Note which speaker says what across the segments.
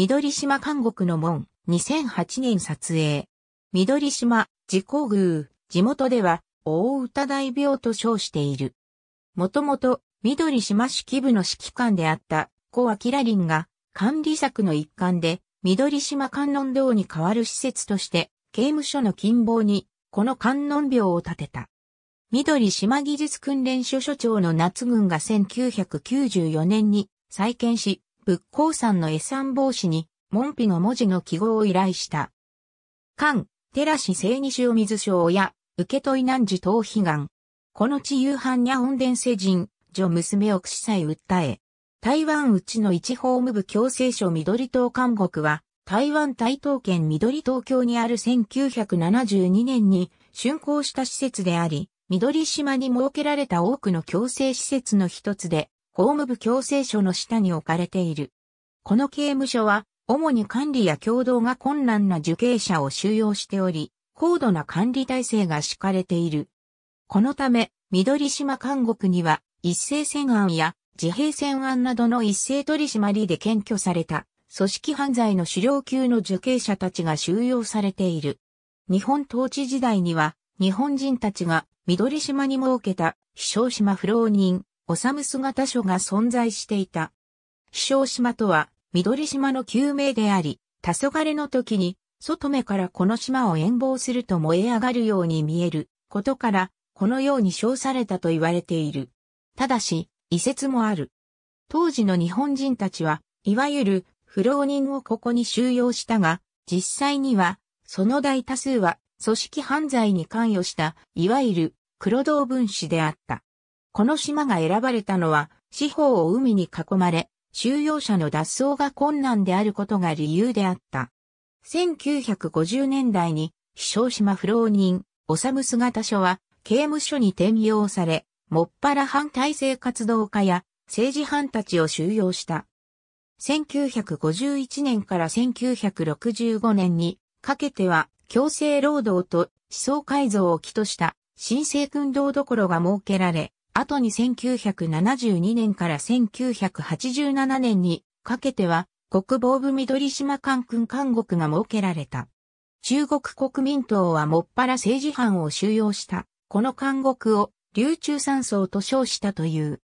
Speaker 1: 緑島監獄の門、2008年撮影。緑島、自己宮、地元では、大歌大病と称している。もともと、緑島市基部の指揮官であった、小明林が、管理策の一環で、緑島観音堂に代わる施設として、刑務所の近傍に、この観音病を建てた。緑島技術訓練所所長の夏軍が1994年に再建し、仏光山の絵山防止に、門扉の文字の記号を依頼した。漢、寺市聖西尾水省や、受け取南寺東悲願。この地夕飯にゃ恩伝世人、女娘をさ祭訴え。台湾うちの一法務部強制所緑島監獄は、台湾台東県緑東京にある1972年に竣工した施設であり、緑島に設けられた多くの強制施設の一つで、法務部強制所の下に置かれている。この刑務所は、主に管理や共同が困難な受刑者を収容しており、高度な管理体制が敷かれている。このため、緑島監獄には、一斉戦案や自閉戦案などの一斉取締りで検挙された、組織犯罪の狩猟級の受刑者たちが収容されている。日本統治時代には、日本人たちが緑島に設けた、飛小島不老人、おさむ姿書が存在していた。飛翔島とは、緑島の旧名であり、黄昏の時に、外目からこの島を遠望すると燃え上がるように見えることから、このように称されたと言われている。ただし、遺説もある。当時の日本人たちは、いわゆる不老人をここに収容したが、実際には、その大多数は組織犯罪に関与した、いわゆる黒道分子であった。この島が選ばれたのは、四方を海に囲まれ、収容者の脱走が困難であることが理由であった。1950年代に、飛翔島不老人、おさむ姿所は、刑務所に転用され、もっぱら反体制活動家や政治犯たちを収容した。1951年から1965年にかけては強制労働と思想改造を起とした新政君道どころが設けられ、後に1972年から1987年にかけては国防部緑島関空監獄が設けられた。中国国民党はもっぱら政治犯を収容した、この監獄を流中山荘と称したという。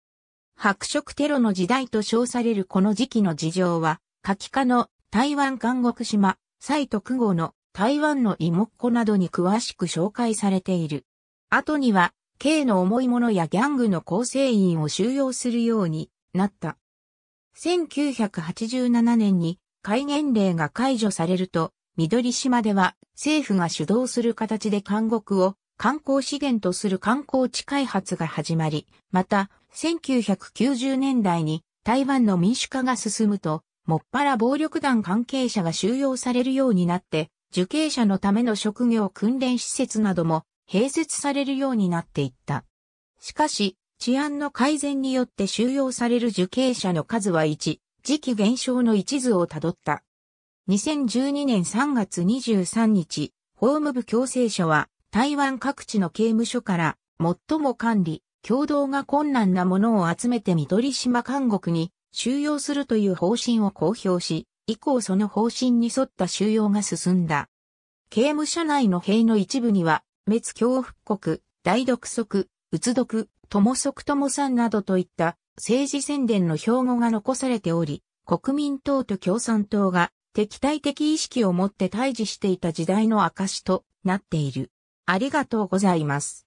Speaker 1: 白色テロの時代と称されるこの時期の事情は、柿科化の台湾監獄島、蔡徳号の台湾の芋っ子などに詳しく紹介されている。後には刑の重い者やギャングの構成員を収容するようになった。1987年に戒厳令が解除されると、緑島では政府が主導する形で監獄を観光資源とする観光地開発が始まり、また1990年代に台湾の民主化が進むと、もっぱら暴力団関係者が収容されるようになって、受刑者のための職業訓練施設なども併設されるようになっていった。しかし、治安の改善によって収容される受刑者の数は1、時期減少の一途をたどった。2012年3月23日、法務部強制者は、台湾各地の刑務所から、最も管理、共同が困難なものを集めて緑島監獄に収容するという方針を公表し、以降その方針に沿った収容が進んだ。刑務所内の塀の一部には滅恐怖国、大独足、うつ独、友足友さんなどといった政治宣伝の標語が残されており、国民党と共産党が敵対的意識を持って対峙していた時代の証となっている。ありがとうございます。